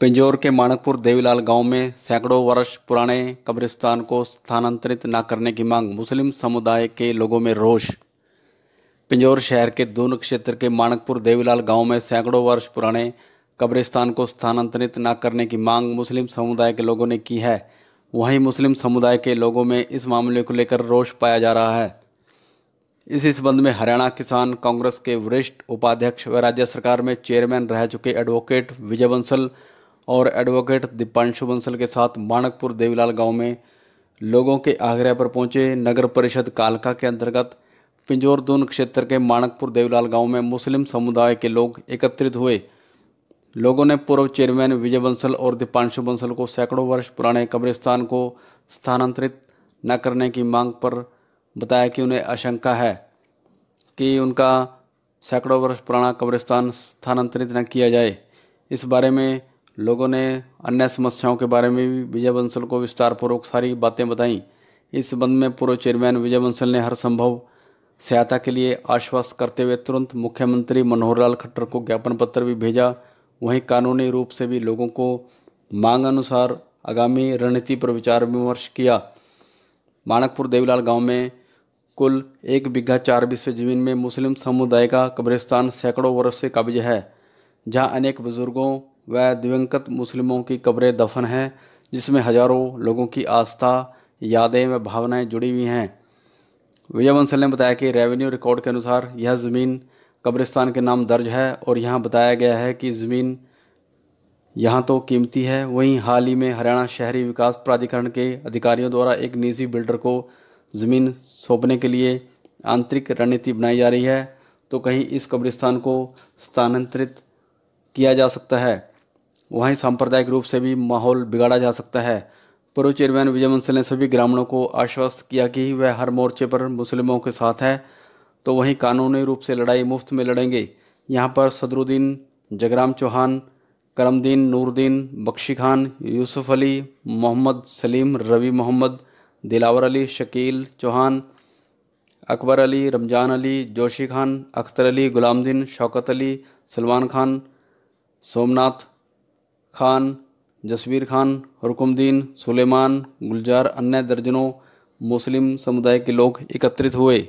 पिंजौर के माणकपुर देवीलाल गांव में सैकड़ों वर्ष पुराने कब्रिस्तान को स्थानांतरित न करने की मांग मुस्लिम समुदाय के लोगों में रोष पिंजौर शहर के दून क्षेत्र के माणकपुर देवीलाल गांव में सैकड़ों वर्ष पुराने कब्रिस्तान को स्थानांतरित न करने की मांग मुस्लिम समुदाय के लोगों ने की है वहीं मुस्लिम समुदाय के लोगों में इस मामले को लेकर रोष पाया जा रहा है इसी संबंध में हरियाणा किसान कांग्रेस के वरिष्ठ उपाध्यक्ष व राज्य सरकार में चेयरमैन रह चुके एडवोकेट विजय बंसल और एडवोकेट दीपांशु बंसल के साथ माणकपुर देवीलाल गांव में लोगों के आग्रह पर पहुंचे नगर परिषद कालका के अंतर्गत दून क्षेत्र के माणकपुर देवीलाल गांव में मुस्लिम समुदाय के लोग एकत्रित हुए लोगों ने पूर्व चेयरमैन विजय बंसल और दीपांशु बंसल को सैकड़ों वर्ष पुराने कब्रिस्तान को स्थानांतरित न करने की मांग पर बताया कि उन्हें आशंका है कि उनका सैकड़ों वर्ष पुराना कब्रिस्तान स्थानांतरित न किया जाए इस बारे में लोगों ने अन्य समस्याओं के बारे में भी विजय बंसल को विस्तारपूर्वक सारी बातें बताईं इस संबंध में पूर्व चेयरमैन विजय बंसल ने हर संभव सहायता के लिए आश्वास करते हुए तुरंत मुख्यमंत्री मनोहर लाल खट्टर को ज्ञापन पत्र भी भेजा वहीं कानूनी रूप से भी लोगों को मांग अनुसार आगामी रणनीति पर विचार विमर्श किया मानकपुर देवीलाल गांव में कुल एक बीघा चार बीसवे जमीन में मुस्लिम समुदाय का कब्रिस्तान सैकड़ों वर्ष से कब्ज है जहां अनेक बुजुर्गों व दिवंगत मुस्लिमों की कब्रें दफन हैं जिसमें हजारों लोगों की आस्था यादें व भावनाएं जुड़ी हुई हैं विजय बंसल ने बताया कि रेवेन्यू रिकॉर्ड के अनुसार यह ज़मीन कब्रिस्तान के नाम दर्ज है और यहाँ बताया गया है कि ज़मीन यहाँ तो कीमती है वहीं हाल ही में हरियाणा शहरी विकास प्राधिकरण के अधिकारियों द्वारा एक निजी बिल्डर को ज़मीन सौंपने के लिए आंतरिक रणनीति बनाई जा रही है तो कहीं इस कब्रिस्तान को स्थानांतरित किया जा सकता है वहीं सांप्रदायिक रूप से भी माहौल बिगाड़ा जा सकता है पूर्व चेयरमैन विजय मंसल ने सभी ग्रामीणों को आश्वस्त किया कि वह हर मोर्चे पर मुस्लिमों के साथ है तो वहीं कानूनी रूप से लड़ाई मुफ्त में लड़ेंगे यहाँ पर सदरुद्दीन जगराम चौहान करमदीन नूरदीन बख्शी खान यूसुफ अली मोहम्मद सलीम रवि मोहम्मद दिलावर अली शकील चौहान अकबर अली रमजान अली जोशी खान अख्तर अली गुलामदीन शौकत अली सलमान खान सोमनाथ खान जसवीर खान रुकमदीन सुलेमान गुलजार अन्य दर्जनों मुस्लिम समुदाय के लोग एकत्रित हुए